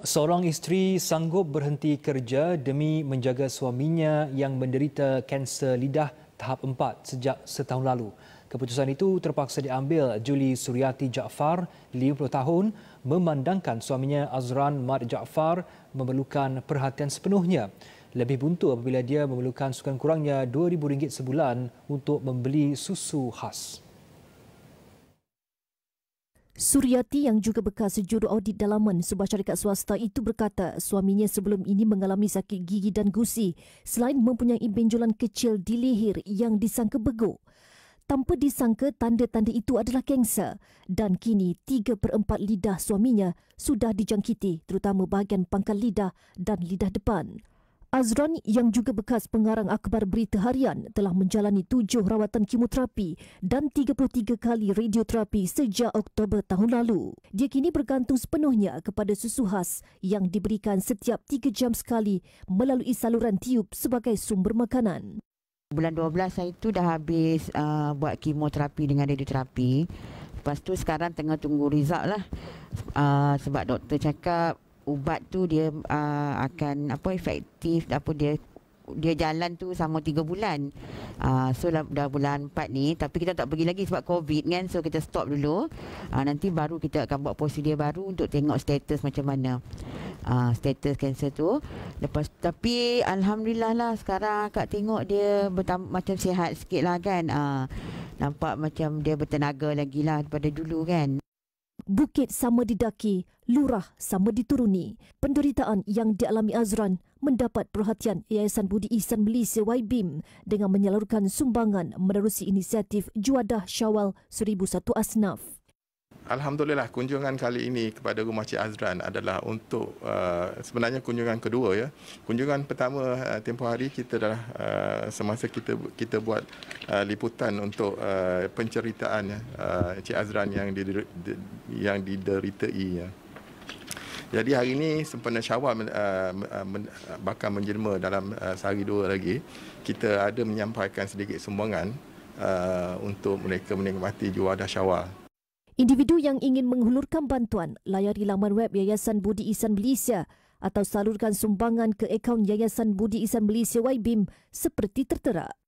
Seorang isteri sanggup berhenti kerja demi menjaga suaminya yang menderita kanser lidah tahap 4 sejak setahun lalu. Keputusan itu terpaksa diambil Juli Suryati Jaafar, 50 tahun, memandangkan suaminya Azran Mat Jaafar memerlukan perhatian sepenuhnya. Lebih buntu apabila dia memerlukan sukan kurangnya RM2,000 sebulan untuk membeli susu khas. Suryati yang juga bekas juru audit dalaman sebuah syarikat swasta itu berkata suaminya sebelum ini mengalami sakit gigi dan gusi selain mempunyai benjolan kecil di leher yang disangka beguk. Tanpa disangka tanda-tanda itu adalah kanser dan kini tiga per 4 lidah suaminya sudah dijangkiti terutama bahagian pangkal lidah dan lidah depan. Azrani yang juga bekas pengarang akhbar berita harian telah menjalani tujuh rawatan kemoterapi dan 33 kali radioterapi sejak Oktober tahun lalu. Dia kini bergantung sepenuhnya kepada susu khas yang diberikan setiap tiga jam sekali melalui saluran tiub sebagai sumber makanan. Bulan 12 saya itu dah habis uh, buat kemoterapi dengan radioterapi. Lepas tu sekarang tengah tunggu result lah. Uh, sebab doktor cakap ubat tu dia uh, akan apa efektif apa dia dia jalan tu sama tiga bulan. Uh, so dah, dah bulan empat ni tapi kita tak pergi lagi sebab covid kan so kita stop dulu. Uh, nanti baru kita akan buat prosedur baru untuk tengok status macam mana. Uh, status kanser tu lepas tapi alhamdulillah lah sekarang kak tengok dia bertam- macam sihat sikit lah kan. Uh, nampak macam dia bertenaga lagi lah daripada dulu kan. Bukit sama didaki, lurah sama dituruni. Penderitaan yang dialami Azran mendapat perhatian Yayasan Budi Ihsan Malaysia YBIM dengan menyalurkan sumbangan menerusi inisiatif Juadah Syawal 1001 Asnaf. Alhamdulillah kunjungan kali ini kepada rumah Cik Azran adalah untuk uh, sebenarnya kunjungan kedua ya. Kunjungan pertama uh, tempoh hari kita dah uh, semasa kita kita buat uh, liputan untuk uh, penceritaan ya uh, Cik Azran yang di, yang dideritai ya. Jadi hari ini sempena Syawal uh, uh, men, uh, bakal menjelma dalam uh, sehari dua lagi kita ada menyampaikan sedikit sumbangan uh, untuk mereka menikmati juadah Syawal. Individu yang ingin menghulurkan bantuan, layari laman web Yayasan Budi Isan Malaysia atau salurkan sumbangan ke akaun Yayasan Budi Isan Malaysia YBIM seperti tertera.